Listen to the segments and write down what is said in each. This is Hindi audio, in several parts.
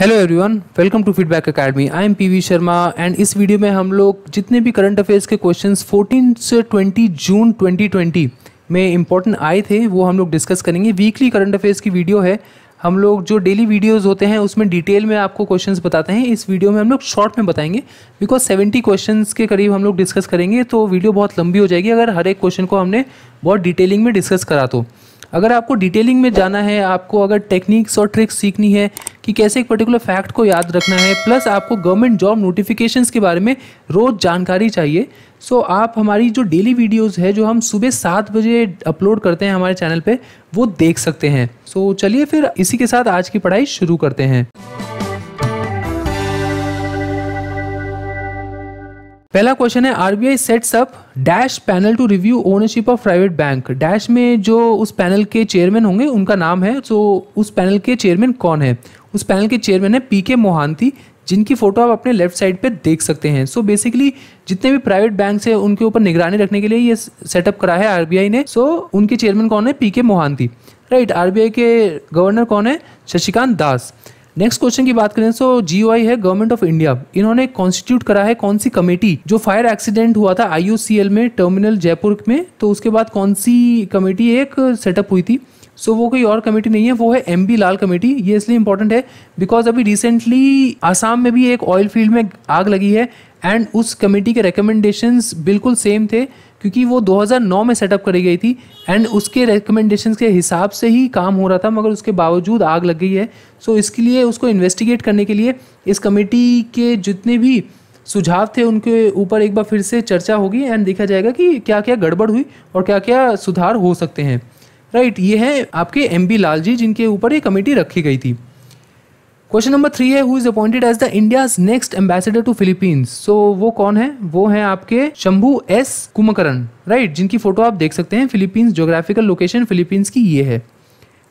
Hello everyone welcome to Feedback Academy I am PV Sharma and इस वीडियो में हम लोग जितने भी करंट अफेयर्स के क्वेश्चंस 14 से 20 जून 2020 में इंपॉर्टेंट आए थे वो हम लोग डिस्कस करेंगे वीकली करंट अफेयर्स की वीडियो है हम लोग जो डेली वीडियोस होते हैं उसमें डिटेल में आपको क्वेश्चंस बताते हैं इस वीडियो में हम लोग शॉर्ट में बताएंगे बिकॉज सेवेंटी क्वेश्चंस के करीब हम लोग डिस्कस करेंगे तो वीडियो बहुत लंबी हो जाएगी अगर हर एक क्वेश्चन को हमने बहुत डिटेलिंग में डिस्कस करा तो अगर आपको डिटेलिंग में जाना है आपको अगर टेक्निक्स और ट्रिक्स सीखनी है कि कैसे एक पर्टिकुलर फैक्ट को याद रखना है प्लस आपको गवर्नमेंट जॉब नोटिफिकेशंस के बारे में रोज़ जानकारी चाहिए सो so, आप हमारी जो डेली वीडियोस है जो हम सुबह सात बजे अपलोड करते हैं हमारे चैनल पे वो देख सकते हैं सो so, चलिए फिर इसी के साथ आज की पढ़ाई शुरू करते हैं पहला क्वेश्चन है RBI sets up dash panel to review ownership of private bank dash में जो उस पैनल के चेयरमैन होंगे उनका नाम है तो उस पैनल के चेयरमैन कौन है उस पैनल के चेयरमैन है पी के जिनकी फ़ोटो आप अपने लेफ्ट साइड पे देख सकते हैं सो so बेसिकली जितने भी प्राइवेट बैंक है उनके ऊपर निगरानी रखने के लिए ये सेटअप करा है आरबीआई ने सो so, उनके चेयरमैन कौन है पी के राइट आरबीआई के गवर्नर कौन है शशिकांत दास नेक्स्ट क्वेश्चन की बात करें तो जीओआई है गवर्नमेंट ऑफ इंडिया इन्होंने कॉन्स्टिट्यूट करा है कौन सी कमेटी जो फायर एक्सीडेंट हुआ था आईयूसीएल में टर्मिनल जयपुर में तो उसके बाद कौन सी कमेटी एक सेटअप हुई थी सो so, वो कोई और कमेटी नहीं है वो है एम बी लाल कमेटी ये इसलिए इंपॉर्टेंट है बिकॉज अभी रिसेंटली आसाम में भी एक ऑयल फील्ड में आग लगी है एंड उस कमेटी के रिकमेंडेशंस बिल्कुल सेम थे क्योंकि वो 2009 में सेटअप करी गई थी एंड उसके रिकमेंडेशन के हिसाब से ही काम हो रहा था मगर उसके बावजूद आग लग गई है सो so, इसके लिए उसको इन्वेस्टिगेट करने के लिए इस कमेटी के जितने भी सुझाव थे उनके ऊपर एक बार फिर से चर्चा होगी एंड देखा जाएगा कि क्या क्या गड़बड़ हुई और क्या क्या सुधार हो सकते हैं राइट right, ये है आपके एम बी लाल जी जिनके ऊपर ये कमेटी रखी गई थी क्वेश्चन नंबर थ्री है who is appointed as the India's next ambassador to Philippines so वो कौन है वो है आपके शंभू एस कुमकरण राइट जिनकी फोटो आप देख सकते हैं फिलीपींस जोग्राफिकल लोकेशन फिलीपींस की ये है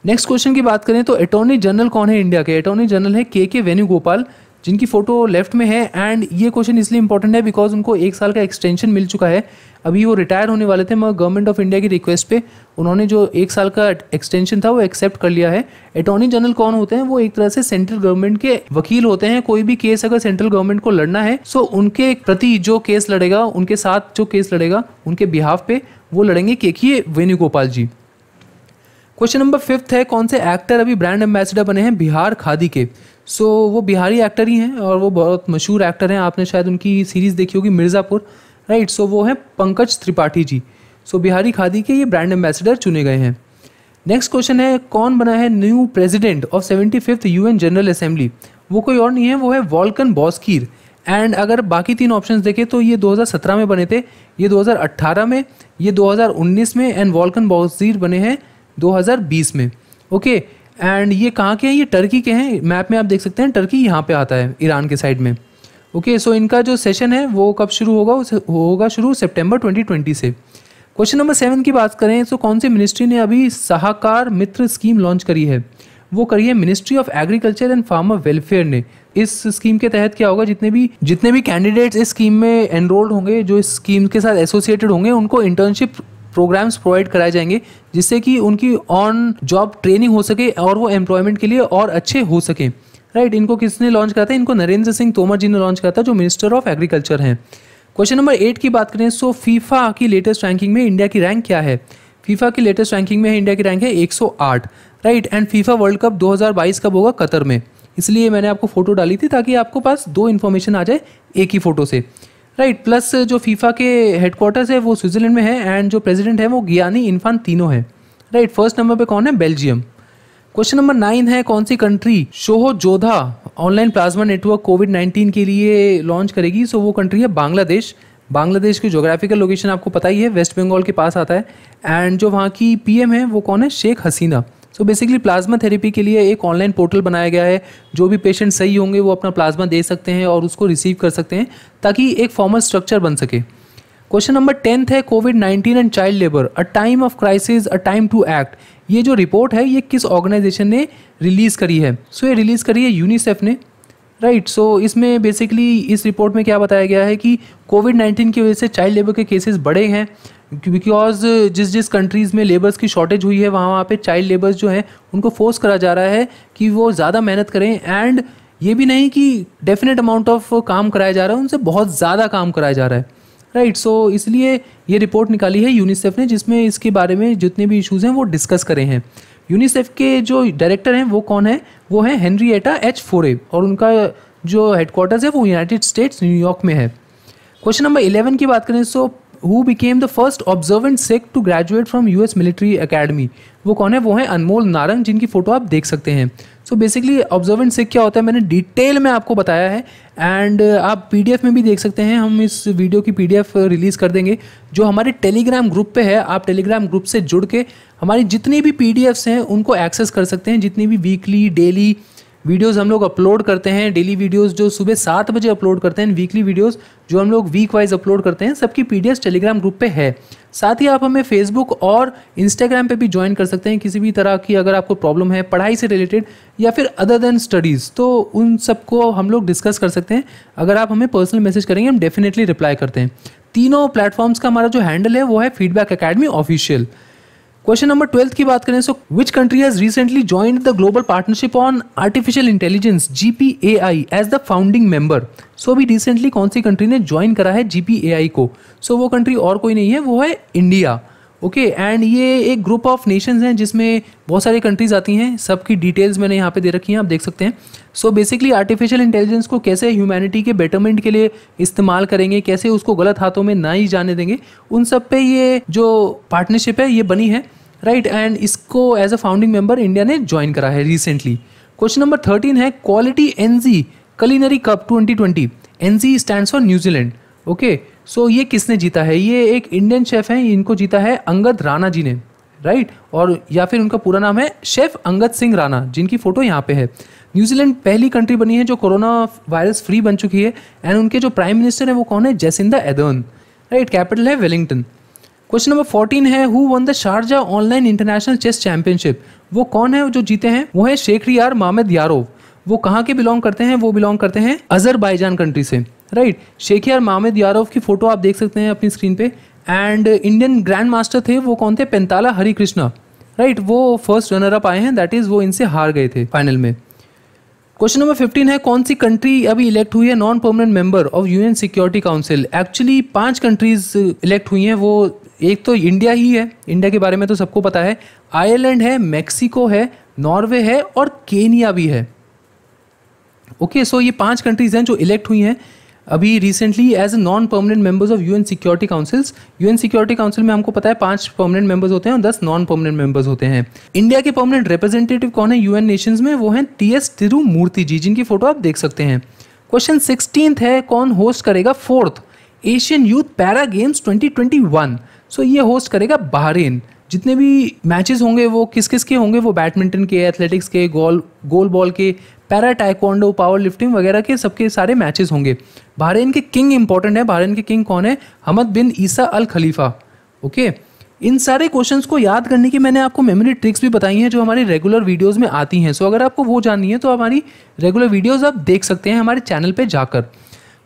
नेक्स्ट क्वेश्चन की बात करें तो अटॉर्नी जनरल कौन है इंडिया के अटॉर्नी जनरल है के के वेणुगोपाल जिनकी फ़ोटो लेफ्ट में है एंड ये क्वेश्चन इसलिए इंपॉर्टेंट है बिकॉज उनको एक साल का एक्सटेंशन मिल चुका है अभी वो रिटायर होने वाले थे मगर गवर्नमेंट ऑफ इंडिया की रिक्वेस्ट पे उन्होंने जो एक साल का एक्सटेंशन था वो एक्सेप्ट कर लिया है अटॉर्नी जनरल कौन होते हैं वो एक तरह से सेंट्रल गवर्नमेंट के वकील होते हैं कोई भी केस अगर सेंट्रल गवर्नमेंट को लड़ना है सो उनके प्रति जो केस लड़ेगा उनके साथ जो केस लड़ेगा उनके बिहाफ पे वो लड़ेंगे के Venugopal ji question number fifth है कौन से एक्टर अभी ब्रांड एम्बेसडर बने हैं बिहार खादी के सो so, वो बिहारी एक्टर ही हैं और वो बहुत मशहूर एक्टर हैं आपने शायद उनकी सीरीज़ देखी होगी मिर्ज़ापुर राइट सो वो हैं पंकज त्रिपाठी जी सो so, बिहारी खादी के ये ब्रांड एम्बेसडर चुने गए हैं नेक्स्ट क्वेश्चन है कौन बना है new president of seventy fifth U general assembly वो कोई और नहीं है वो है वॉल्कन बॉस्कीर एंड अगर बाकी तीन ऑप्शंस देखें तो ये 2017 में बने थे ये 2018 में ये 2019 में एंड वॉल्कन बॉस्कीर बने हैं 2020 में ओके okay, एंड ये कहाँ के हैं ये टर्की के हैं मैप में आप देख सकते हैं टर्की यहाँ पे आता है ईरान के साइड में ओके okay, सो so इनका जो सेशन है वो कब शुरू होगा होगा शुरू सितंबर 2020 से क्वेश्चन नंबर सेवन की बात करें तो कौन सी मिनिस्ट्री ने अभी सहाकार मित्र स्कीम लॉन्च करी है वो करी है ministry of agriculture and farmer welfare ने इस स्कीम के तहत क्या होगा जितने भी जितने भी कैंडिडेट्स इस स्कीम में एनरोल्ड होंगे जो इस स्कीम के साथ एसोसिएटेड होंगे उनको इंटर्नशिप प्रोग्राम्स प्रोवाइड कराए जाएंगे जिससे कि उनकी ऑन जॉब ट्रेनिंग हो सके और वो एम्प्लॉयमेंट के लिए और अच्छे हो सकें राइट right, इनको किसने लॉन्च करा था इनको नरेंद्र सिंह तोमर जी ने लॉन्च करा था जो मिनिस्टर ऑफ एग्रीकल्चर हैं क्वेश्चन नंबर एट की बात करें सो फीफा की लेटेस्ट रैंकिंग में इंडिया की रैंक क्या है फीफा की लेटेस्ट रैंकिंग में इंडिया की रैंक है 108 right and FIFA World Cup 2022 कब होगा कतर में इसलिए मैंने आपको फोटो डाली थी ताकि आपको पास दो इन्फॉर्मेशन आ जाए एक ही फोटो से राइट प्लस uh, जो फीफा के हेडक्वार्टर्स है वो स्विट्जरलैंड में है एंड जो प्रेसिडेंट है वो गियानी इन्फान तीनों है राइट फर्स्ट नंबर पे कौन है बेल्जियम क्वेश्चन नंबर नाइन है कौन सी country Shohojoddha online plasma network COVID nineteen के लिए लॉन्च करेगी सो वो कंट्री है बांग्लादेश बांग्लादेश की जोग्राफिकल लोकेशन आपको पता ही है वेस्ट बंगाल के पास आता है एंड जो वहाँ की पी है वो कौन है Sheikh Hasina so basically plasma therapy के लिए एक ऑनलाइन पोर्टल बनाया गया है जो भी पेशेंट सही होंगे वो अपना प्लाज्मा दे सकते हैं और उसको रिसीव कर सकते हैं ताकि एक फॉर्मल स्ट्रक्चर बन सके क्वेश्चन नंबर टेंथ है COVID nineteen and child labour a time of crisis a time to act ये जो रिपोर्ट है ये किस ऑर्गेनाइजेशन ने रिलीज़ करी है सो so, ये रिलीज़ करी है यूनिसेफ ने राइट right, सो so इसमें बेसिकली इस रिपोर्ट में क्या बताया गया है कि कोविड नाइन्टीन की वजह से चाइल्ड लेबर के केसेस बढ़े हैं बिकॉज uh, जिस जिस कंट्रीज़ में लेबर्स की शॉर्टेज हुई है वहाँ वहाँ पे चाइल्ड लेबर्स जो हैं उनको फोर्स करा जा रहा है कि वो ज़्यादा मेहनत करें एंड ये भी नहीं कि डेफिनेट अमाउंट ऑफ काम कराया जा रहा है उनसे बहुत ज़्यादा काम कराया जा रहा है राइट सो इसलिए ये रिपोर्ट निकाली है यूनिसेफ ने जिसमें इसके बारे में जितने भी इशूज़ हैं वो डिस्कस करे हैं यूनिसेफ के जो डायरेक्टर हैं वो कौन है वो हैं हेनरी एटा एच फोरे और उनका जो हेडक्वार्टर्स है वो यूनाइटेड स्टेट्स न्यूयॉर्क में है क्वेश्चन नंबर इलेवन की बात करें so who became the first observant Sikh to graduate from U S Military Academy वो कौन है वो है अनमोल नारंग जिनकी फ़ोटो आप देख सकते हैं सो बेसिकली ऑब्जर्वेंट सिख क्या होता है मैंने डिटेल में आपको बताया है एंड uh, आप पी में भी देख सकते हैं हम इस वीडियो की पी रिलीज़ uh, कर देंगे जो हमारे टेलीग्राम ग्रुप पे है आप टेलीग्राम ग्रुप से जुड़ के हमारी जितनी भी पी हैं उनको एक्सेस कर सकते हैं जितनी भी वीकली डेली वीडियोज़ हम लोग अपलोड करते हैं डेली वीडियोज़ जो सुबह सात बजे अपलोड करते हैं वीकली वीडियोज़ जो हम लोग वीक वाइज अपलोड करते हैं सबकी एस टेलीग्राम ग्रुप पे है साथ ही आप हमें फेसबुक और इंस्टाग्राम पे भी ज्वाइन कर सकते हैं किसी भी तरह की अगर आपको प्रॉब्लम है पढ़ाई से रिलेटेड या फिर अदर देन स्टडीज़ तो उन सबको हम लोग डिस्कस कर सकते हैं अगर आप हमें पर्सनल मैसेज करेंगे हम डेफिनेटली रिप्लाई करते हैं तीनों प्लेटफॉर्म्स का हमारा जो हैंडल है वो है Feedback Academy official question number twelfth की बात करें so which country has recently join the Global Partnership on Artificial Intelligence GPAI as the founding member so अभी रिसेंटली कौन सी कंट्री ने ज्वाइन करा है जीपीएआई को सो so, वो कंट्री और कोई नहीं है वो है इंडिया ओके okay, एंड ये एक ग्रुप ऑफ नेशंस हैं जिसमें बहुत सारी कंट्रीज आती हैं सबकी डिटेल्स मैंने यहाँ पे दे रखी हैं आप देख सकते हैं सो बेसिकली आर्टिफिशियल इंटेलिजेंस को कैसे ह्यूमैनिटी के बेटरमेंट के लिए इस्तेमाल करेंगे कैसे उसको गलत हाथों में ना ही जाने देंगे उन सब पे ये जो पार्टनरशिप है ये बनी है राइट एंड इसको as a founding member India ने ज्वाइन करा है रिसेंटली क्वेश्चन नंबर थर्टीन है quality N Z culinary cup twenty twenty N Z stand for New Zealand okay so ये किसने जीता है ये एक इंडियन शेफ हैं इनको जीता है अंगद राणा जी ने राइट right? और या फिर उनका पूरा नाम है शेफ अंगद सिंह राणा जिनकी फ़ोटो यहाँ पे है न्यूजीलैंड पहली कंट्री बनी है जो कोरोना वायरस फ्री बन चुकी है एंड उनके जो प्राइम मिनिस्टर हैं वो कौन है जैसिंदा एदर्न राइट कैपिटल है वेलिंगटन क्वेश्चन नंबर फोर्टीन है who won the Sharjah online international chess championship वो कौन है जो जीते हैं वो है शेख रियार मामद यारोव वो कहाँ के बिलोंग करते हैं वो बिलोंग करते हैं अजरबैजान कंट्री से राइट शेख यार मामद यारोव की फोटो आप देख सकते हैं अपनी स्क्रीन पे एंड इंडियन ग्रैंड मास्टर थे वो कौन थे पेंताला हरी कृष्णा राइट वो फर्स्ट रनर अप आए हैं दैट इज़ वो इनसे हार गए थे फाइनल में क्वेश्चन नंबर फिफ्टीन है कौन सी कंट्री अभी इलेक्ट हुई है non permanent member of UN security council actually पांच कंट्रीज इलेक्ट हुई हैं वो एक तो इंडिया ही है इंडिया के बारे में तो सबको पता है आयरलैंड है मैक्सिको है नॉर्वे है और केनिया भी है ओके सो ये पांच कंट्रीज हैं जो इलेक्ट हुई हैं अभी recently as a non permanent members of UN security councils UN security council में हमको पता है पांच परमानेंट मेंबर्स होते हैं और दस नॉन परमानेंट मेंबर्स होते हैं इंडिया के परमानेंट रिप्रेजेंटेटिव कौन है यूएन नेशंस में वो हैं टी एस तिरुमूर्ति जी जिनकी फोटो आप देख सकते हैं क्वेश्चन सिक्सटीन है कौन होस्ट करेगा fourth Asian youth para games one so ये होस्ट करेगा बहरीन जितने भी मैचेस होंगे वो किस किस के होंगे वो बैडमिंटन के एथलेटिक्स के गोल गोल बॉल के पैरा टाइकोंडो पावर लिफ्टिंग वगैरह के सबके सारे मैचेस होंगे बहरीन के किंग इंपॉर्टेंट है बहरीन के किंग कौन है हमद बिन ईसा अल खलीफा ओके इन सारे क्वेश्चंस को याद करने की मैंने आपको मेमोरी ट्रिक्स भी बताई हैं जो हमारी रेगुलर वीडियोस में आती हैं सो so, अगर आपको वो जाननी है तो हमारी रेगुलर वीडियोस आप देख सकते हैं हमारे चैनल पे जाकर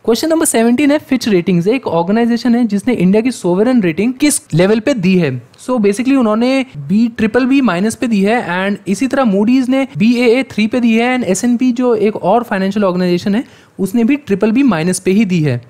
क्वेश्चन नंबर सेवेंटीन है फिच रेटिंग्स एक ऑर्गेनाइजेशन है जिसने इंडिया की सोवरन रेटिंग किस लेवल पे दी है सो so बेसिकली उन्होंने बी ट्रिपल बी माइनस पे दी है एंड इसी तरह मूडीज ने बी ए ए थ्री पे दी है एंड एस एन पी जो एक और फाइनेंशियल ऑर्गेनाइजेशन है उसने भी ट्रिपल बी माइनस पे ही दी है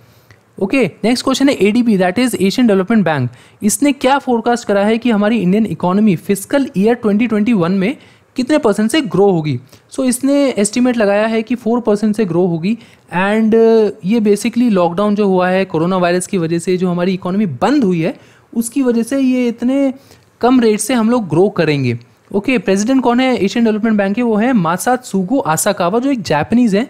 ओके नेक्स्ट क्वेश्चन है ADB that is Asian development bank इसने क्या फोरकास्ट करा है कि हमारी इंडियन इकोनॉमी फिजिकल ईयर 2021 में कितने परसेंट से ग्रो होगी सो so, इसने एस्टिमेट लगाया है कि फोर परसेंट से ग्रो होगी एंड uh, ये बेसिकली लॉकडाउन जो हुआ है कोरोना वायरस की वजह से जो हमारी इकोनॉमी बंद हुई है उसकी वजह से ये इतने कम रेट से हम लोग ग्रो करेंगे ओके okay, प्रेसिडेंट कौन है एशियन डेवलपमेंट बैंक के वो है मासा सुगो आसाकावा जो एक जापानीज़ है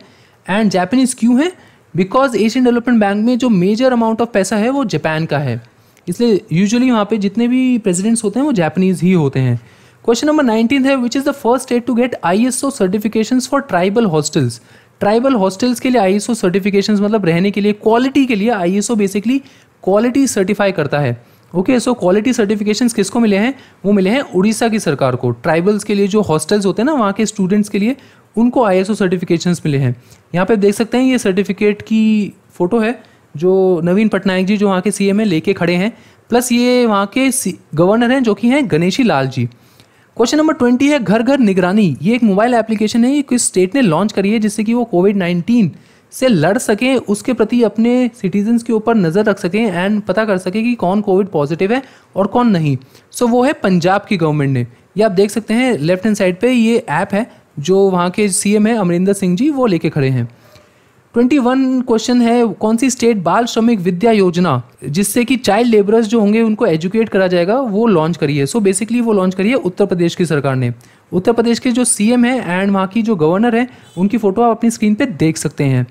एंड जापानीज़ क्यों है बिकॉज एशियन डेवलपमेंट बैंक में जो मेजर अमाउंट ऑफ पैसा है वो जापान का है इसलिए यूजुअली वहाँ पे जितने भी प्रेसिडेंट्स होते हैं वो जापानीज़ ही होते हैं क्वेश्चन नंबर नाइनटीन है which is the first state to get I S O certification for tribal hostels tribal hostels के लिए आई एस ओ सर्टिफिकेशन मतलब रहने के लिए क्वालिटी के लिए I S O basically quality certify करता है ओके सो क्वालिटी सर्टिफिकेशन किसको मिले हैं वो मिले हैं उड़ीसा की सरकार को ट्राइबल्स के लिए जो हॉस्टल्स होते हैं ना वहाँ के स्टूडेंट्स के लिए उनको आई एस ओ सर्टिफिकेशन मिले हैं यहाँ पे देख सकते हैं ये सर्टिफिकेट की फ़ोटो है जो नवीन पटनायक जी जो वहाँ के सी एम है लेके खड़े हैं प्लस ये वहाँ के गवर्नर हैं जो कि हैं Ganeshi Lal ji question number twenty है घर घर निगरानी ये एक मोबाइल एप्लीकेशन है ये किस स्टेट ने लॉन्च करी है जिससे कि वो कोविड नाइन्टीन से लड़ सकें उसके प्रति अपने सिटीजन्स के ऊपर नज़र रख सकें एंड पता कर सकें कि कौन कोविड पॉजिटिव है और कौन नहीं सो so, वो है पंजाब की गवर्नमेंट ने ये आप देख सकते हैं लेफ्ट हैंड साइड पे ये ऐप है जो वहाँ के सीएम है अमरिंदर सिंह जी वो लेके खड़े हैं ट्वेंटी वन क्वेश्चन है कौन सी स्टेट बाल श्रमिक विद्या योजना जिससे कि चाइल्ड लेबरर्स जो होंगे उनको एजुकेट करा जाएगा वो लॉन्च करी है सो so बेसिकली वो लॉन्च करी है उत्तर प्रदेश की सरकार ने उत्तर प्रदेश के जो सी एम है एंड वहाँ की जो गवर्नर है उनकी फ़ोटो आप अपनी स्क्रीन पर देख सकते हैं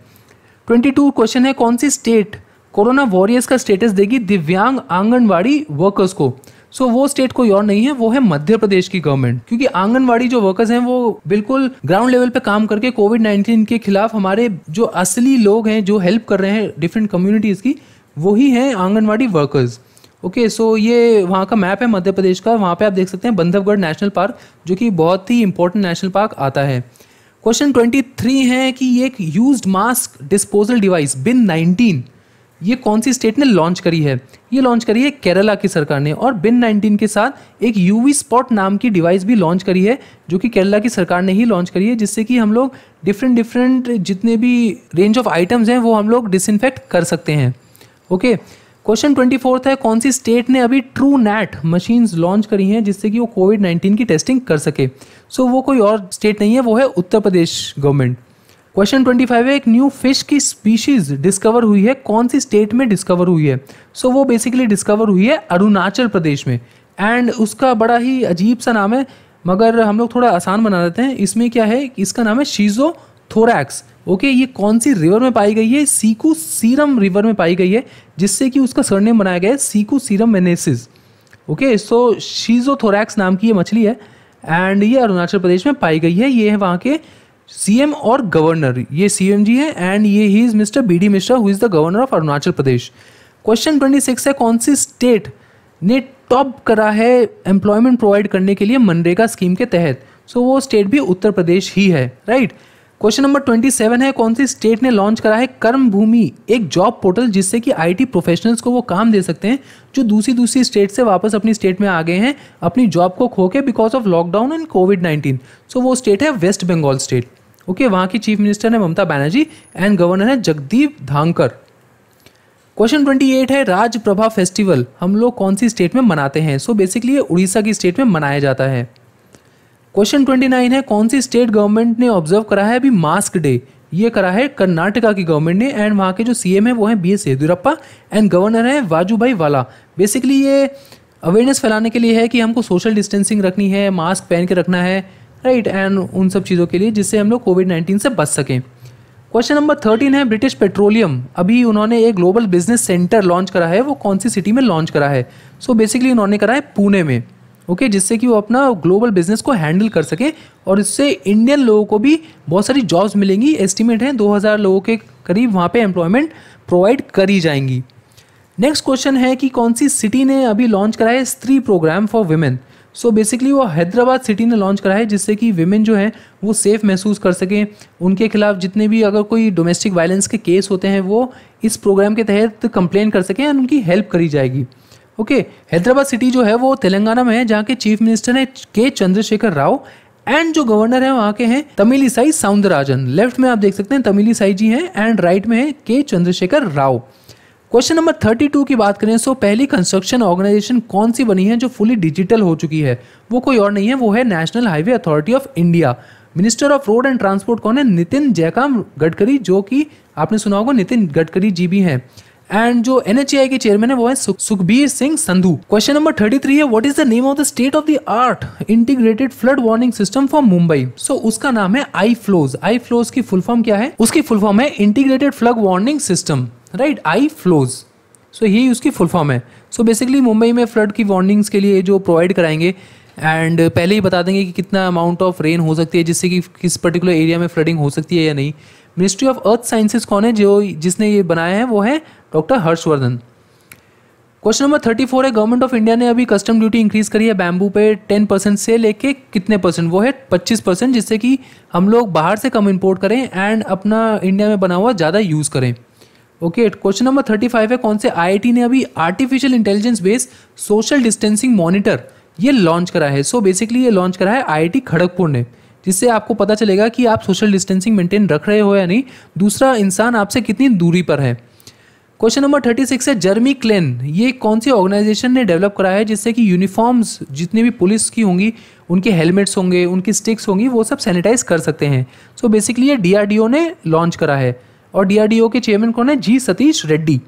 ट्वेंटी टू क्वेश्चन है कौन सी स्टेट कोरोना वॉरियर्स का स्टेटस देगी दिव्यांग आंगनबाड़ी वर्कर्स को सो वो स्टेट कोई और नहीं है वो है मध्य प्रदेश की गवर्नमेंट क्योंकि आंगनवाड़ी जो वर्कर्स हैं वो बिल्कुल ग्राउंड लेवल पे काम करके कोविड नाइन्टीन के खिलाफ हमारे जो असली लोग हैं जो हेल्प कर रहे हैं डिफरेंट कम्युनिटीज़ की वही हैं anganwadi workers okay okay, so so ये वहाँ का मैप है मध्य प्रदेश का वहाँ पे आप देख सकते हैं बंधवगढ़ नेशनल पार्क जो कि बहुत ही इंपॉर्टेंट नेशनल पार्क आता है क्वेश्चन ट्वेंटी थ्री है कि ये एक use mask disposal device bin nineteen ये कौन सी स्टेट ने लॉन्च करी है ये लॉन्च करी है केरला की सरकार ने और बिन 19 के साथ एक यूवी स्पॉट नाम की डिवाइस भी लॉन्च करी है जो कि केरला की सरकार ने ही लॉन्च करी है जिससे कि हम लोग डिफरेंट डिफरेंट जितने भी रेंज ऑफ आइटम्स हैं वो हम लोग डिसइनफेक्ट कर सकते हैं ओके क्वेश्चन ट्वेंटी फोर्थ है कौन सी स्टेट ने अभी ट्रू नैट मशीन्स लॉन्च करी हैं जिससे कि वो कोविड नाइन्टीन की टेस्टिंग कर सके सो so, वो कोई और स्टेट नहीं है वो है Uttar Pradesh government question twenty five है एक न्यू फिश की स्पीशीज डिस्कवर हुई है कौन सी स्टेट में डिस्कवर हुई है सो so, वो बेसिकली डिस्कवर हुई है अरुणाचल प्रदेश में एंड उसका बड़ा ही अजीब सा नाम है मगर हम लोग थोड़ा आसान बना देते हैं इसमें क्या है इसका नाम है शीजो थोरैक्स ओके ये कौन सी रिवर में पाई गई है सीकू सीरम रिवर में पाई गई है जिससे कि उसका सरनेम बनाया गया है sikusirumensis okay so schizothorax नाम की ये मछली है एंड ये अरुणाचल प्रदेश में पाई गई है ये है वहाँ के सीएम और गवर्नर ये सीएम जी है एंड ये he is mister B D Mishra who is the governor of Arunachal Pradesh question twenty six है कौन सी स्टेट ने टॉप करा है एम्प्लॉयमेंट प्रोवाइड करने के लिए मनरेगा स्कीम के तहत सो so, वो स्टेट भी उत्तर प्रदेश ही है right question number twenty seven है कौन सी स्टेट ने लॉन्च करा है कर्म भूमि एक जॉब पोर्टल जिससे कि आईटी प्रोफेशनल्स को वो काम दे सकते हैं जो दूसरी दूसरी स्टेट से वापस अपनी स्टेट में आ गए हैं अपनी जॉब को खो के because of lockdown and covid nineteen so वो स्टेट है West Bengal state okay okay, वहाँ की चीफ मिनिस्टर है ममता बैनर्जी एंड गवर्नर है Jagdeep Dhankhar question twenty eight है राज प्रभा फेस्टिवल हम लोग कौन सी स्टेट में मनाते हैं सो बेसिकली ये उड़ीसा की स्टेट में मनाया जाता है क्वेश्चन ट्वेंटी नाइन है कौन सी स्टेट गवर्नमेंट ने ऑब्जर्व करा है अभी मास्क डे ये करा है कर्नाटका की गवर्नमेंट ने एंड वहाँ के जो सी है वो है B S Yediyurappa and governor है वाजूभाई वाला बेसिकली ये अवेयरनेस फैलाने के लिए है कि हमको सोशल डिस्टेंसिंग रखनी है मास्क पहन के रखना है राइट एंड उन सब चीज़ों के लिए जिससे हम लोग कोविड नाइन्टीन से बच सकें क्वेश्चन नंबर थर्टीन है ब्रिटिश पेट्रोलियम अभी उन्होंने एक ग्लोबल बिजनेस सेंटर लॉन्च करा है वो कौन सी सिटी में लॉन्च करा है सो so बेसिकली उन्होंने करा है पुणे में ओके okay, जिससे कि वो अपना ग्लोबल बिजनेस को हैंडल कर सके और इससे इंडियन लोगों को भी बहुत सारी जॉब्स मिलेंगी एस्टिमेट हैं 2000 लोगों के करीब वहाँ पे एम्प्लॉयमेंट प्रोवाइड करी जाएंगी नेक्स्ट क्वेश्चन है कि कौन सी सिटी ने अभी लॉन्च करा है Stree program for women so so basically वो हैदराबाद सिटी ने लॉन्च करा है जिससे कि वेमेन जो है वो सेफ़ महसूस कर सकें उनके खिलाफ जितने भी अगर कोई डोमेस्टिक वायलेंस के केस होते हैं वो इस प्रोग्राम के तहत कंप्लेन कर सकें एंड उनकी हेल्प करी जाएगी ओके okay, हैदराबाद सिटी जो है वो तेलंगाना में है जहाँ के चीफ मिनिस्टर हैं के चंद्रशेखर राव एंड जो गवर्नर है वहाँ के हैं तमिलीसाई साउंदराजन लेफ्ट में आप देख सकते हैं तमिलीसाई जी हैं एंड राइट में है K Chandrashekar Rao question number thirty two की बात करें सो पहली कंस्ट्रक्शन ऑर्गेनाइजेशन कौन सी बनी है जो फुली डिजिटल हो चुकी है वो कोई और नहीं है वो है national highway authority of India minister of road and transport कौन है नितिन जयकाम गडकरी जो कि आपने सुना होगा नितिन गडकरी जी भी हैं एंड जो एन के चेयरमैन है वो है Sukhbir Singh Sandhu question number thirty three है what is the name of the state of the art integrated flood warning system for Mumbai so उसका नाम है आई फ्लोज आई फ्लोज की फुल फॉर्म क्या है उसकी फुल फॉर्म है integrated flood warning system right I flows so ये उसकी फुल फॉर्म है सो बेसिकली मुंबई में फ्लड की वार्निंग्स के लिए जो प्रोवाइड कराएंगे एंड पहले ही बता देंगे कि कितना अमाउंट ऑफ रेन हो सकती है जिससे कि किस पर्टिकुलर एरिया में फ्लडिंग हो सकती है या नहीं मिनिस्ट्री ऑफ अर्थ साइंसेस कौन है जो जिसने ये बनाया है वो है doctor Harshvardhan question number thirty four है गवर्नमेंट ऑफ इंडिया ने अभी कस्टम ड्यूटी इंक्रीज करी है बैम्बू पे टेन परसेंट से लेके कितने परसेंट वो है पच्चीस परसेंट जिससे कि हम लोग बाहर से कम इंपोर्ट करें एंड अपना इंडिया में बना हुआ ज़्यादा यूज़ करें okay question number thirty five है कौन से आईआईटी ने अभी artificial intelligence based social distancing monitor ये लॉन्च करा है सो so बेसिकली ये लॉन्च करा है आईआईटी खड़गपुर ने जिससे आपको पता चलेगा कि आप सोशल डिस्टेंसिंग मेंटेन रख रहे हो या नहीं दूसरा इंसान आपसे कितनी दूरी पर है क्वेश्चन नंबर थर्टी सिक्स है जर्मी क्लेन ये कौन सी ऑर्गेनाइजेशन ने डेवलप कराया है जिससे कि यूनिफॉर्म्स जितनी भी पुलिस की होंगी उनके हेलमेट्स होंगे उनकी स्टिक्स होंगी वो सब सैनिटाइज कर सकते हैं सो बेसिकली ये डीआरडीओ ने लॉन्च करा है और डीआरडीओ के चेयरमैन कौन है G Satish Reddy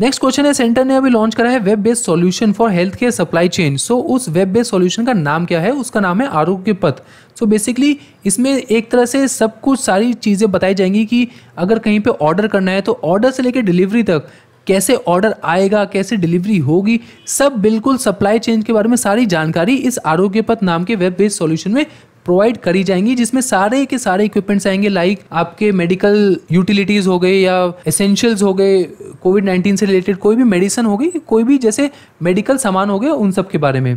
next question है सेंटर ने अभी लॉन्च करा है web based solution for health care supply chain so उस वेब बेस्ड सॉल्यूशन का नाम क्या है उसका नाम है आरोग्य पथ सो बेसिकली इसमें एक तरह से सब कुछ सारी चीज़ें बताई जाएंगी कि अगर कहीं पे ऑर्डर करना है तो ऑर्डर से लेकर डिलीवरी तक कैसे ऑर्डर आएगा कैसे डिलीवरी होगी सब बिल्कुल सप्लाई चेन के बारे में सारी जानकारी इस आरोग्य पथ नाम के वेब बेस्ड सॉल्यूशन में प्रोवाइड करी जाएंगी जिसमें सारे के सारे इक्विपमेंट्स आएंगे लाइक आपके मेडिकल यूटिलिटीज़ हो गए या एसेंशियल्स हो गए कोविड नाइन्टीन से रिलेटेड कोई भी मेडिसिन हो गई कोई भी जैसे मेडिकल सामान हो गए उन सब के बारे में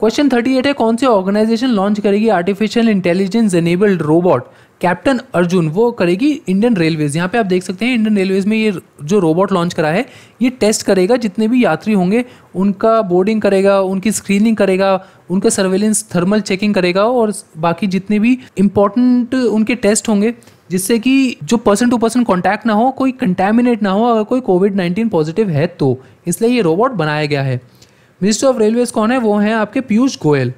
क्वेश्चन थर्टी एट है कौन सी ऑर्गेनाइजेशन लॉन्च करेगी artificial intelligence enabled robot captain Arjun वो करेगी इंडियन रेलवेज यहाँ पे आप देख सकते हैं इंडियन रेलवेज में ये जो रोबोट लॉन्च करा है ये टेस्ट करेगा जितने भी यात्री होंगे उनका बोर्डिंग करेगा उनकी स्क्रीनिंग करेगा उनका सर्वेलेंस थर्मल चेकिंग करेगा और बाकी जितने भी इम्पोर्टेंट उनके टेस्ट होंगे जिससे कि जो पर्सन टू पर्सन कॉन्टैक्ट ना हो कोई कंटेमिनेट ना हो अगर कोई कोविड नाइन्टीन पॉजिटिव है तो इसलिए ये रोबोट बनाया गया है मिनिस्टर ऑफ रेलवेज कौन है वो हैं आपके Piyush Goyal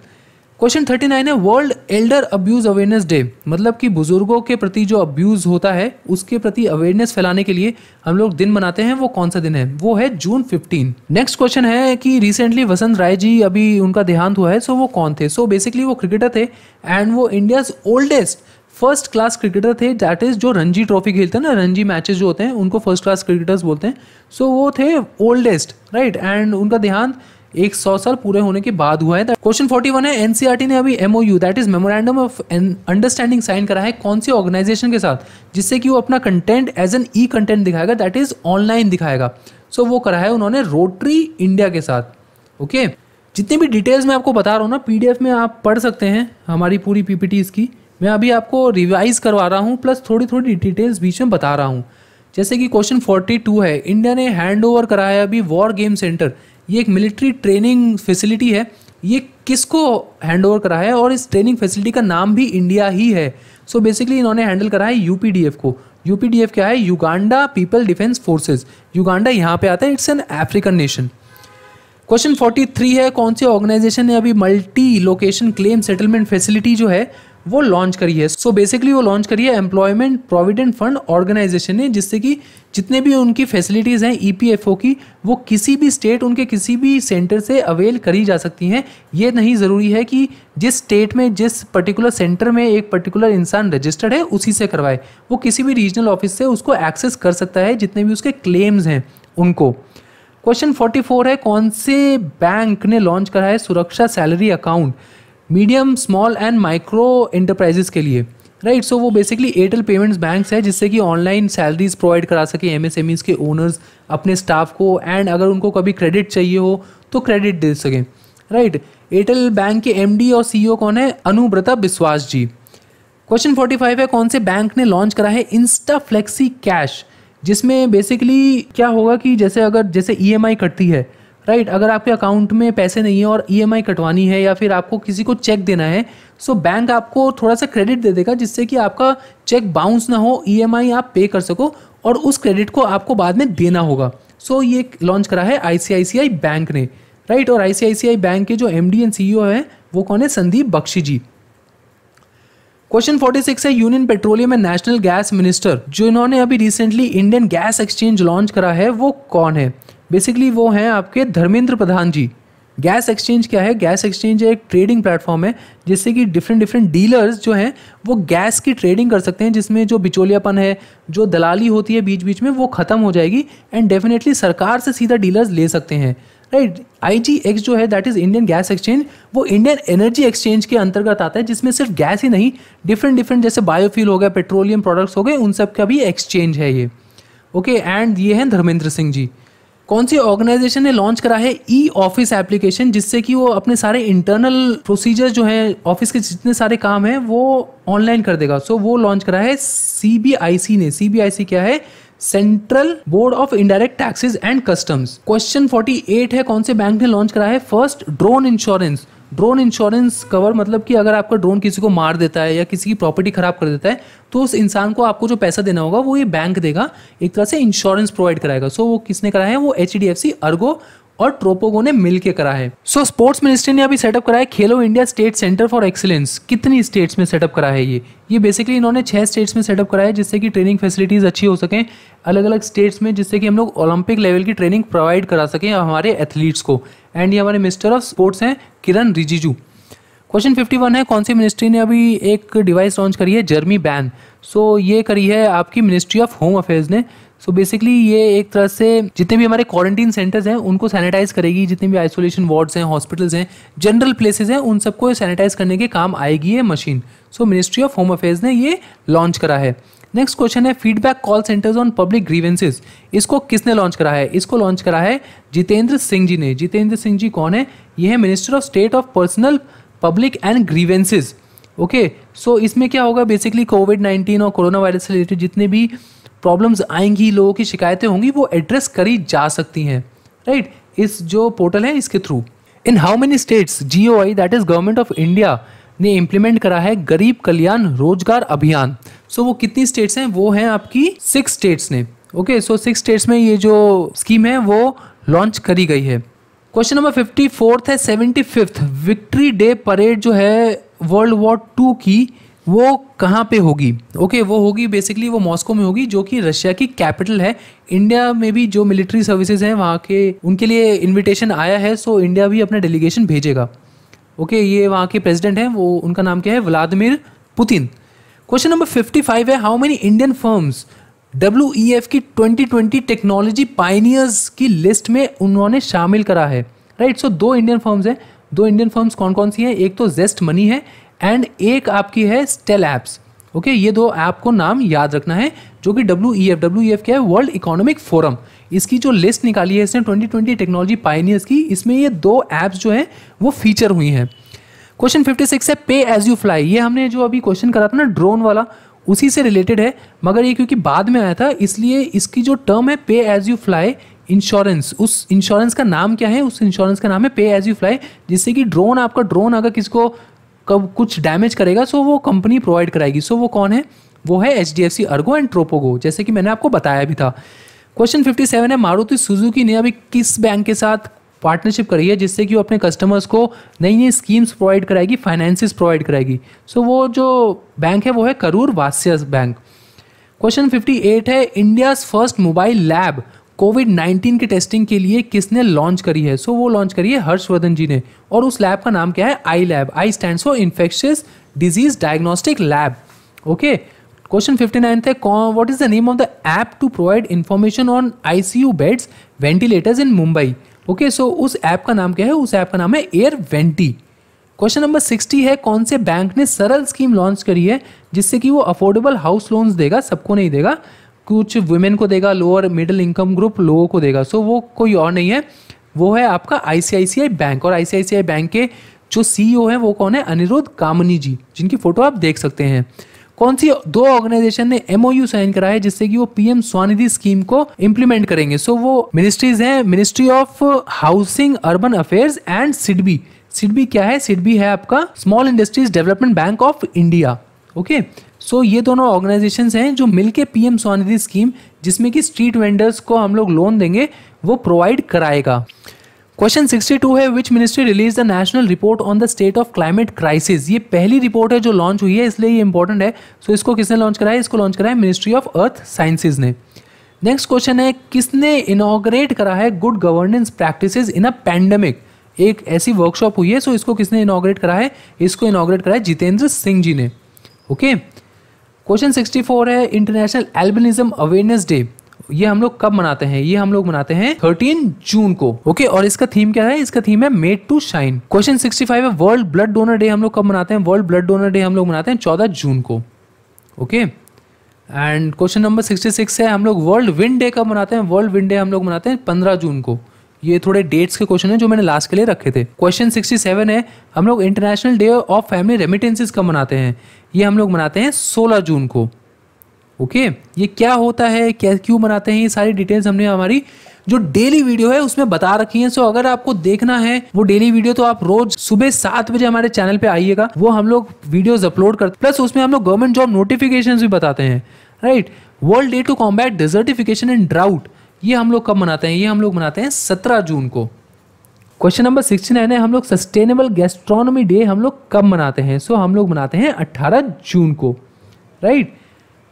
question thirty nine है world elder abuse awareness day मतलब कि बुजुर्गों के प्रति जो अब्यूज होता है उसके प्रति अवेयरनेस फैलाने के लिए हम लोग दिन मनाते हैं वो कौन सा दिन है वो है जून फिफ्टीन नेक्स्ट क्वेश्चन है कि रिसेंटली वसंत राय जी अभी उनका देहांत हुआ है सो वो कौन थे सो बेसिकली वो क्रिकेटर थे एंड वो India oldest first class cricketer थे दैट इज जो रणजी ट्रॉफी खेलते हैं ना रणजी मैचेस जो होते हैं उनको फर्स्ट क्लास क्रिकेटर्स बोलते हैं सो so, वो थे ओल्डेस्ट राइट एंड उनका देहांत एक सौ साल पूरे होने के बाद हुआ है क्वेश्चन फोर्टी वन है एनसीआर e ने अभी MoU that is memorandum of understanding sign करा है कौन सी ऑर्गेनाइजेशन के साथ जिससे कि वो अपना content as an e content दिखाएगा दैट इज ऑनलाइन दिखाएगा सो so, वो करा है उन्होंने रोटरी इंडिया के साथ ओके okay? जितनी भी डिटेल्स मैं आपको बता रहा हूँ ना पीडीएफ में आप पढ़ सकते हैं हमारी पूरी पीपीटी इसकी मैं अभी आपको रिवाइज करवा रहा हूँ प्लस थोड़ी थोड़ी डिटेल्स बीच में बता रहा हूँ जैसे कि क्वेश्चन 42 है इंडिया ने हैंड ओवर कराया अभी वॉर गेम सेंटर ये एक मिलिट्री ट्रेनिंग फैसिलिटी है ये किसको हैंड ओवर करा है और इस ट्रेनिंग फैसिलिटी का नाम भी इंडिया ही है सो so बेसिकली इन्होंने हैंडल करा है यू को यू क्या है Uganda people defence forces Uganda यहाँ पे आता है it's an African nation question 43 है कौन सी ऑर्गेनाइजेशन ने अभी multi location claim settlement facility जो है वो लॉन्च करी है सो so बेसिकली वो लॉन्च करी है एम्प्लॉयमेंट प्रोविडेंट फंड ऑर्गेनाइजेशन ने जिससे कि जितने भी उनकी फैसिलिटीज़ हैं ईपीएफओ e की वो किसी भी स्टेट उनके किसी भी सेंटर से अवेल करी जा सकती हैं ये नहीं ज़रूरी है कि जिस स्टेट में जिस पर्टिकुलर सेंटर में एक पर्टिकुलर इंसान रजिस्टर्ड है उसी से करवाए वो किसी भी रीजनल ऑफिस से उसको एक्सेस कर सकता है जितने भी उसके क्लेम्स हैं उनको क्वेश्चन 44 है कौन से बैंक ने लॉन्च करा है Suraksha salary account medium small and micro enterprises के लिए राइट right? सो so, वो बेसिकली एयरटेल पेमेंट्स बैंक्स है जिससे कि ऑनलाइन सैलरीज प्रोवाइड करा सके एम के ओनर्स अपने स्टाफ को एंड अगर उनको कभी क्रेडिट चाहिए हो तो क्रेडिट दे सकें राइट एयरटेल बैंक के एम और सी e कौन है Anubrata Biswas ji question forty five है कौन से बैंक ने लॉन्च करा है इंस्टा फ्लेक्सी कैश जिसमें बेसिकली क्या होगा कि जैसे अगर जैसे ई e कटती है राइट अगर आपके अकाउंट में पैसे नहीं है और ई e कटवानी है या फिर आपको किसी को चेक देना है सो so बैंक आपको थोड़ा सा क्रेडिट दे देगा जिससे कि आपका चेक बाउंस ना हो ई e आप पे कर सको और उस क्रेडिट को आपको बाद में देना होगा सो so, ये लॉन्च करा है आई बैंक ने राइट और आई बैंक के जो एम डी एंड सी है वो कौन है संदीप बख्शी जी क्वेश्चन 46 है union petroleum and national gas minister जो इन्होंने अभी recently Indian gas exchange launch करा है वो कौन है बेसिकली वो हैं आपके धर्मेंद्र प्रधान जी गैस एक्सचेंज क्या है गैस एक्सचेंज एक ट्रेडिंग प्लेटफॉर्म है जिससे कि डिफरेंट डिफरेंट डीलर्स जो हैं वो गैस की ट्रेडिंग कर सकते हैं जिसमें जो बिचौलियापन है जो दलाली होती है बीच बीच में वो ख़त्म हो जाएगी एंड डेफिनेटली सरकार से सीधा डीलर्स ले सकते हैं राइट आई जी एक्स जो है that is Indian gas exchange वो इंडियन एनर्जी एक्सचेंज के अंतर्गत आता है जिसमें सिर्फ गैस ही नहीं डिफरेंट डिफरेंट जैसे बायोफ्यूल हो गया पेट्रोलियम प्रोडक्ट्स हो गए उन सब का भी एक्सचेंज है ये ओके okay, एंड ये हैं धर्मेंद्र सिंह जी कौन सी ऑर्गेनाइजेशन ने लॉन्च करा है ई ऑफिस एप्लीकेशन जिससे कि वो अपने सारे इंटरनल प्रोसीजर जो है ऑफिस के जितने सारे काम हैं वो ऑनलाइन कर देगा सो so, वो लॉन्च करा है सीबीआईसी ने सीबीआईसी क्या है central board of indirect taxes and customs question 48 है कौन से बैंक ने लॉन्च करा है first drone insurance drone insurance cover मतलब कि अगर आपका ड्रोन किसी को मार देता है या किसी की प्रॉपर्टी ख़राब कर देता है तो उस इंसान को आपको जो पैसा देना होगा वो ये बैंक देगा एक तरह से इंश्योरेंस प्रोवाइड कराएगा सो so, वो किसने कराया है वो H D F C Ergo और ट्रोपोगो ने मिलकर करा है सो स्पोर्ट्स मिनिस्ट्री ने अभी सेटअप करा है Khelo India state centre for excellence कितनी स्टेट्स में सेटअप करा है ये ये बेसिकली इन्होंने छह स्टेट्स में सेटअप करा है जिससे कि ट्रेनिंग फैसिलिटीज़ अच्छी हो सकें अलग अलग स्टेट्स में जिससे कि हम लोग ओलंपिक लेवल की ट्रेनिंग प्रोवाइड करा सकें हमारे एथलीट्स को एंड ये हमारे मिनिस्टर ऑफ स्पोर्ट्स हैं किरण रिजिजू क्वेश्चन वन है कौन सी मिनिस्ट्री ने अभी एक डिवाइस लॉन्च करी है जर्मी बैन सो so, ये करी है आपकी मिनिस्ट्री ऑफ होम अफेयर्स ने सो so बेसिकली ये एक तरह से जितने भी हमारे क्वारंटीन सेंटर्स हैं उनको सैनिटाइज करेगी जितने भी आइसोलेशन वार्ड्स हैं हॉस्पिटल्स हैं जनरल प्लेसेस हैं उन सबको सैनिटाइज करने के काम आएगी ये machine so ministry of home affairs ने ये लॉन्च करा है नेक्स्ट क्वेश्चन है feedback call centres on public grievances इसको किसने लॉन्च करा है इसको लॉन्च करा है जितेंद्र सिंह जी ने जितेंद्र सिंह जी कौन है ये है minister of state of personal public and grievances okay so इसमें क्या होगा बेसिकली कोविड नाइन्टीन और कोरोना वायरस से रिलेटेड जितने भी प्रॉब्लम्स आएंगी लोगों की शिकायतें होंगी वो एड्रेस करी जा सकती हैं राइट right? इस जो पोर्टल है इसके through in how many states G O I that is government of India ने इम्प्लीमेंट करा है गरीब कल्याण रोजगार अभियान सो so, वो कितनी स्टेट्स हैं वो हैं आपकी सिक्स स्टेट्स ने ओके सो सिक्स स्टेट्स में ये जो स्कीम है वो लॉन्च करी गई है क्वेश्चन नंबर फिफ्टी फोर्थ है seventy fifth victory day parade जो है वर्ल्ड वॉर टू की वो कहाँ पे होगी ओके okay, वो होगी बेसिकली वो मॉस्को में होगी जो कि रशिया की कैपिटल है इंडिया में भी जो मिलिट्री सर्विसेज हैं वहाँ के उनके लिए इनविटेशन आया है सो इंडिया भी अपना डेलीगेशन भेजेगा ओके okay, ये वहाँ के प्रेसिडेंट हैं वो उनका नाम क्या है Vladimir Putin question number fifty five है how many Indian firms W E F की ट्वेंटी ट्वेंटी टेक्नोलॉजी पाइनियर्स की लिस्ट में उन्होंने शामिल करा है राइट right? सो so, दो इंडियन फर्म्स हैं दो इंडियन फर्म्स कौन कौन सी हैं एक तो जेस्ट मनी है एंड एक आपकी है स्टेल ऐप्स ओके ये दो ऐप को नाम याद रखना है जो कि W E F W E F क्या है वर्ल्ड इकोनॉमिक फोरम इसकी जो लिस्ट निकाली है इसने 2020 टेक्नोलॉजी पाइनियर्स की इसमें ये दो ऐप्स जो हैं वो फीचर हुई हैं क्वेश्चन 56 है पे एज यू फ्लाई ये हमने जो अभी क्वेश्चन करा था ना ड्रोन वाला उसी से रिलेटेड है मगर ये क्योंकि बाद में आया था इसलिए इसकी जो टर्म है pay as you fly insurance उस इंश्योरेंस का नाम क्या है उस इंश्योरेंस का नाम है पे एज यू फ्लाई जिससे कि ड्रोन आपका ड्रोन अगर किसको कब कुछ डैमेज करेगा सो वो कंपनी प्रोवाइड कराएगी सो वो कौन है वो है H D F C Ergo and TropoGo जैसे कि मैंने आपको बताया भी था क्वेश्चन फिफ्टी सेवन है मारुति सुजुकी ने अभी किस बैंक के साथ पार्टनरशिप करी है जिससे कि वो अपने कस्टमर्स को नई नई स्कीम्स प्रोवाइड कराएगी फाइनेंसिस प्रोवाइड कराएगी सो so, वो जो बैंक है वो है Karur Vysya bank question fifty eight है India's first mobile lab covid 19 की टेस्टिंग के लिए किसने लॉन्च करी है सो so, वो लॉन्च करी है हर्षवर्धन जी ने और उस लैब का नाम क्या है I lab I stand for infectious disease diagnostic lab okay question fifty ninth है what is the name of the app to provide information on I C U beds ventilators in Mumbai okay so उस ऐप का नाम क्या है उस ऐप का नाम है air venti question number sixty है कौन से बैंक ने सरल स्कीम लॉन्च करी है जिससे कि वो अफोर्डेबल हाउस लोन्स देगा सबको नहीं देगा कुछ वुमेन को देगा लोअर मिडिल इनकम ग्रुप लोगों को देगा सो so, वो कोई और नहीं है वो है आपका आईसीआईसीआई बैंक और आईसीआईसीआई बैंक के जो सीईओ e हैं वो कौन है अनिरुद्ध कामनी जी जिनकी फ़ोटो आप देख सकते हैं कौन सी दो ऑर्गेनाइजेशन ने एमओयू साइन करा है जिससे कि वो पीएम स्वानिधि स्कीम को इम्प्लीमेंट करेंगे सो so, वो मिनिस्ट्रीज हैं ministry of housing urban affairs and SIDBI SIDBI क्या है सिडबी है आपका small industries development bank of India okay okay? So so, ये दोनों ऑर्गेनाइजेशंस हैं जो मिलके पीएम स्वनिधि स्कीम जिसमें कि स्ट्रीट वेंडर्स को हम लोग लोन देंगे वो प्रोवाइड कराएगा क्वेश्चन 62 है which ministry release the national report on the state of climate crisis ये पहली रिपोर्ट है जो लॉन्च हुई है इसलिए ये इंपॉर्टेंट है सो so, इसको किसने लॉन्च कराया इसको लॉन्च कराया मिनिस्ट्री ऑफ अर्थ साइंसेज ने नेक्स्ट क्वेश्चन है किसने इनाग्रेट करा है good governance practice in a pandemic एक ऐसी वर्कशॉप हुई है सो so इसको किसने इनाग्रेट करा है इसको इनाग्रेट करा है जितेंद्र सिंह जी ने ओके okay? क्वेश्चन 64 है इंटरनेशनल एल्बिनिज्म अवेयरनेस डे ये हम लोग कब मनाते हैं ये हम लोग मनाते हैं थर्टीन जून को ओके और इसका थीम क्या है इसका थीम है made to shine question sixty five है वर्ल्ड ब्लड डोनर डे हम लोग कब मनाते हैं वर्ल्ड ब्लड डोनर डे हम लोग मनाते हैं चौदह जून को okay and question number sixty six है हम लोग वर्ल्ड विंड डे कब मनाते हैं वर्ल्ड विंड डे हम लोग मनाते हैं पंद्रह जून को ये थोड़े डेट्स के क्वेश्चन हैं जो मैंने लास्ट के लिए रखे थे क्वेश्चन सिक्सटी सेवन है हम लोग international day of family remittances कब मनाते हैं ये हम लोग मनाते हैं सोलह जून को ओके ये क्या होता है क्या क्यों मनाते हैं ये सारी डिटेल्स हमने हमारी जो डेली वीडियो है उसमें बता रखी है सो अगर आपको देखना है वो डेली वीडियो तो आप रोज सुबह सात बजे हमारे चैनल पे आइएगा वो हम लोग वीडियोस अपलोड करते प्लस उसमें हम लोग गवर्नमेंट जॉब नोटिफिकेशन भी बताते हैं right world day to combat desertification and drought ये हम लोग कब मनाते हैं ये हम लोग मनाते हैं सत्रह जून को क्वेश्चन नंबर सिक्सटी नाइन है हम लोग सस्टेनेबल गैस्ट्रोनॉमी डे हम लोग कब मनाते हैं सो so, हम लोग मनाते हैं अट्ठारह जून को राइट right?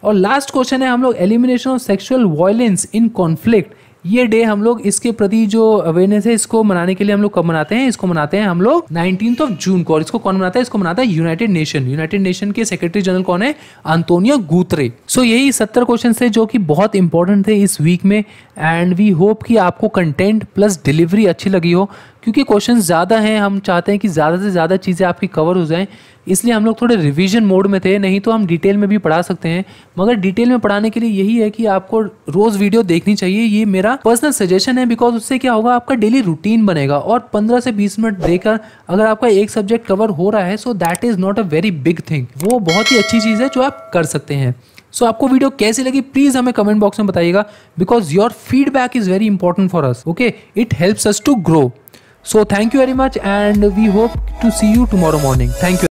और लास्ट क्वेश्चन है हम लोग elimination of sexual violence in conflict ये डे हम लोग इसके प्रति जो अवेयरनेस है इसको मनाने के लिए हम लोग कब मनाते हैं इसको मनाते हैं हम लोग नाइनटीन ऑफ जून को और इसको कौन मनाता है इसको मनाता है यूनाइटेड नेशन यूनाइटेड नेशन के सेक्रेटरी जनरल कौन है अंतोनियो गूत्रे सो so, यही सत्तर क्वेश्चन थे जो कि बहुत इंपॉर्टेंट थे इस वीक में एंड वी होप कि आपको कंटेंट प्लस डिलीवरी अच्छी लगी हो क्योंकि क्वेश्चन ज़्यादा हैं हम चाहते हैं कि ज़्यादा से ज़्यादा चीज़ें आपकी कवर हो जाएं इसलिए हम लोग थोड़े रिवीजन मोड में थे नहीं तो हम डिटेल में भी पढ़ा सकते हैं मगर डिटेल में पढ़ाने के लिए यही है कि आपको रोज़ वीडियो देखनी चाहिए ये मेरा पर्सनल सजेशन है बिकॉज उससे क्या होगा आपका डेली रूटीन बनेगा और पंद्रह से बीस मिनट देकर अगर आपका एक सब्जेक्ट कवर हो रहा है so that is not a very big thing वो बहुत ही अच्छी चीज़ है जो आप कर सकते हैं सो so, आपको वीडियो कैसी लगी प्लीज हमें कमेंट बॉक्स में बताइएगा because your feedback is very important for us okay it helps us to grow So thank you very much and we hope to see you tomorrow morning. Thank you.